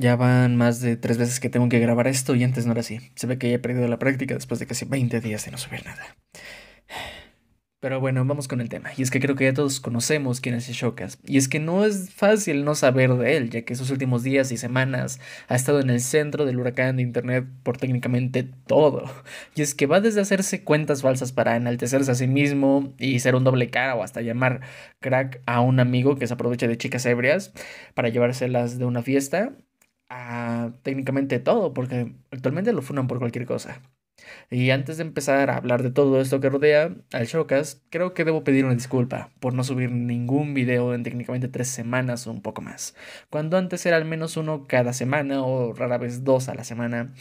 ya van más de tres veces que tengo que grabar esto y antes no era así. Se ve que ya he perdido la práctica después de casi 20 días de no subir nada. Pero bueno, vamos con el tema. Y es que creo que ya todos conocemos quién es Shokas, Y es que no es fácil no saber de él, ya que esos últimos días y semanas ha estado en el centro del huracán de Internet por técnicamente todo. Y es que va desde hacerse cuentas falsas para enaltecerse a sí mismo y ser un doble cara o hasta llamar crack a un amigo que se aprovecha de chicas ebrias para llevárselas de una fiesta a técnicamente todo, porque actualmente lo funan por cualquier cosa. Y antes de empezar a hablar de todo esto que rodea al Showcast, creo que debo pedir una disculpa por no subir ningún video en técnicamente tres semanas o un poco más, cuando antes era al menos uno cada semana o rara vez dos a la semana.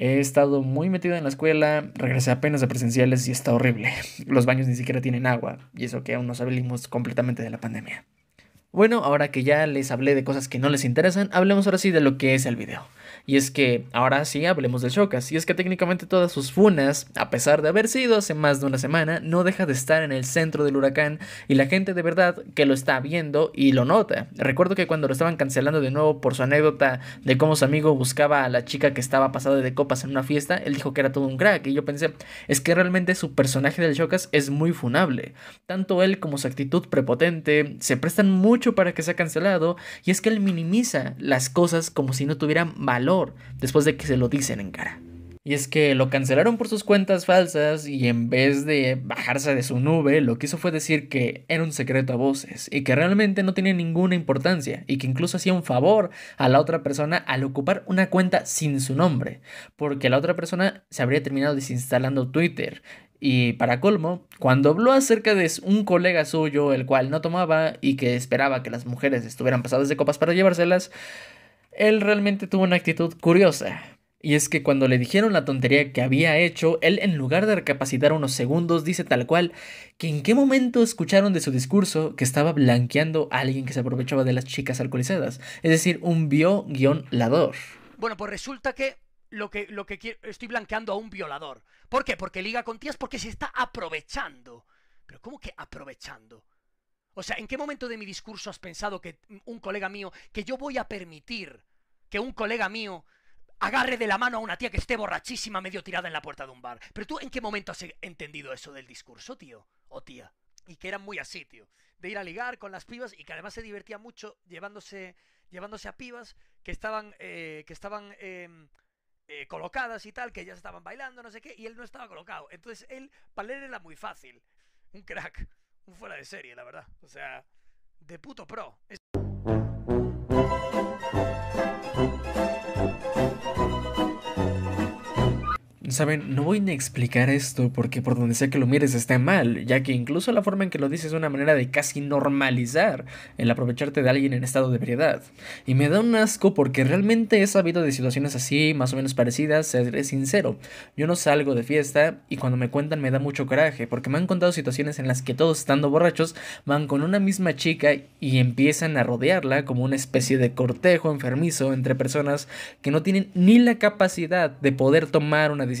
He estado muy metido en la escuela, regresé apenas a presenciales y está horrible. Los baños ni siquiera tienen agua, y eso que aún no salimos completamente de la pandemia. Bueno, ahora que ya les hablé de cosas que no les interesan, hablemos ahora sí de lo que es el video. Y es que ahora sí hablemos del Shocas. Y es que técnicamente todas sus funas, a pesar de haber sido hace más de una semana, no deja de estar en el centro del huracán y la gente de verdad que lo está viendo y lo nota. Recuerdo que cuando lo estaban cancelando de nuevo por su anécdota de cómo su amigo buscaba a la chica que estaba pasada de copas en una fiesta, él dijo que era todo un crack. Y yo pensé, es que realmente su personaje del Shocas es muy funable. Tanto él como su actitud prepotente se prestan mucho para que sea cancelado. Y es que él minimiza las cosas como si no tuvieran valor después de que se lo dicen en cara. Y es que lo cancelaron por sus cuentas falsas y en vez de bajarse de su nube, lo que hizo fue decir que era un secreto a voces y que realmente no tenía ninguna importancia y que incluso hacía un favor a la otra persona al ocupar una cuenta sin su nombre, porque la otra persona se habría terminado desinstalando Twitter. Y para colmo, cuando habló acerca de un colega suyo el cual no tomaba y que esperaba que las mujeres estuvieran pasadas de copas para llevárselas, él realmente tuvo una actitud curiosa. Y es que cuando le dijeron la tontería que había hecho, él en lugar de recapacitar unos segundos dice tal cual que en qué momento escucharon de su discurso que estaba blanqueando a alguien que se aprovechaba de las chicas alcoholizadas, es decir, un bio-lador. Bueno, pues resulta que lo que, lo que quiero, estoy blanqueando a un violador. ¿Por qué? Porque liga con tías porque se está aprovechando. Pero ¿cómo que aprovechando? O sea, ¿en qué momento de mi discurso has pensado que un colega mío, que yo voy a permitir que un colega mío agarre de la mano a una tía que esté borrachísima medio tirada en la puerta de un bar. Pero tú, ¿en qué momento has entendido eso del discurso, tío? O tía. Y que era muy así, tío. De ir a ligar con las pibas y que además se divertía mucho llevándose, llevándose a pibas que estaban, eh, que estaban em, eh, colocadas y tal, que ya estaban bailando, no sé qué, y él no estaba colocado. Entonces él, para era muy fácil. Un crack. Un fuera de serie, la verdad. O sea, de puto pro. Saben, no voy a explicar esto porque por donde sea que lo mires está mal, ya que incluso la forma en que lo dices es una manera de casi normalizar el aprovecharte de alguien en estado de variedad. Y me da un asco porque realmente he sabido de situaciones así, más o menos parecidas, seré sincero. Yo no salgo de fiesta y cuando me cuentan me da mucho coraje porque me han contado situaciones en las que todos estando borrachos van con una misma chica y empiezan a rodearla como una especie de cortejo enfermizo entre personas que no tienen ni la capacidad de poder tomar una decisión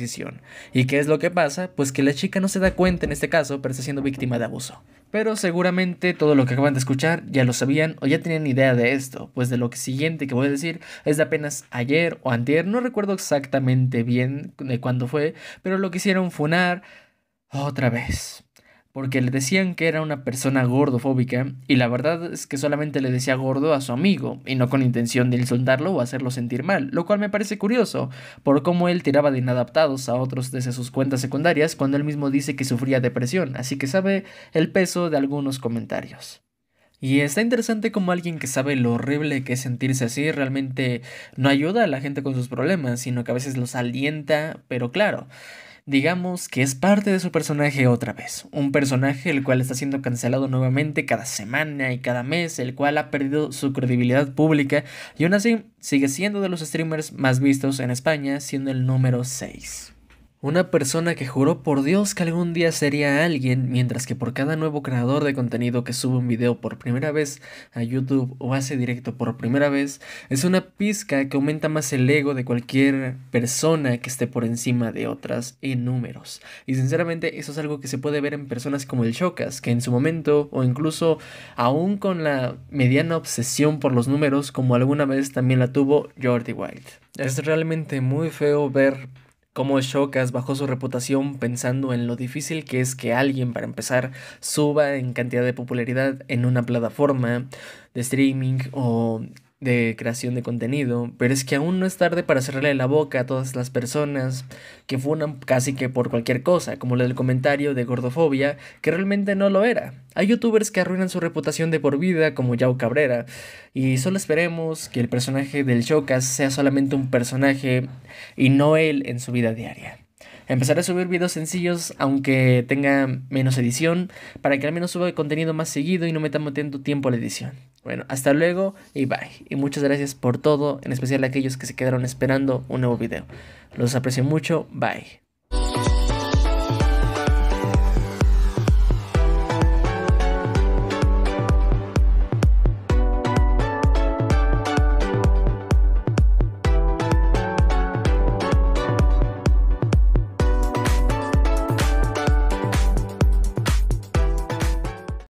¿Y qué es lo que pasa? Pues que la chica no se da cuenta en este caso, pero está siendo víctima de abuso. Pero seguramente todo lo que acaban de escuchar ya lo sabían o ya tenían idea de esto, pues de lo que siguiente que voy a decir es de apenas ayer o antier, no recuerdo exactamente bien de cuándo fue, pero lo quisieron funar otra vez porque le decían que era una persona gordofóbica y la verdad es que solamente le decía gordo a su amigo y no con intención de insultarlo o hacerlo sentir mal, lo cual me parece curioso por cómo él tiraba de inadaptados a otros desde sus cuentas secundarias cuando él mismo dice que sufría depresión, así que sabe el peso de algunos comentarios. Y está interesante como alguien que sabe lo horrible que es sentirse así realmente no ayuda a la gente con sus problemas, sino que a veces los alienta, pero claro, digamos que es parte de su personaje otra vez. Un personaje el cual está siendo cancelado nuevamente cada semana y cada mes, el cual ha perdido su credibilidad pública y aún así sigue siendo de los streamers más vistos en España, siendo el número 6. Una persona que juró por Dios que algún día sería alguien, mientras que por cada nuevo creador de contenido que sube un video por primera vez a YouTube o hace directo por primera vez, es una pizca que aumenta más el ego de cualquier persona que esté por encima de otras en números. Y sinceramente eso es algo que se puede ver en personas como el Chocas, que en su momento o incluso aún con la mediana obsesión por los números como alguna vez también la tuvo Jordi White. Es realmente muy feo ver cómo Shokas bajó su reputación pensando en lo difícil que es que alguien, para empezar, suba en cantidad de popularidad en una plataforma de streaming o de creación de contenido, pero es que aún no es tarde para cerrarle la boca a todas las personas que funan casi que por cualquier cosa, como del comentario de gordofobia, que realmente no lo era. Hay youtubers que arruinan su reputación de por vida, como Yao Cabrera, y solo esperemos que el personaje del Chocas sea solamente un personaje y no él en su vida diaria. Empezaré a subir videos sencillos, aunque tenga menos edición, para que al menos suba contenido más seguido y no metamos tanto tiempo a la edición. Bueno, hasta luego y bye. Y muchas gracias por todo, en especial a aquellos que se quedaron esperando un nuevo video. Los aprecio mucho, bye.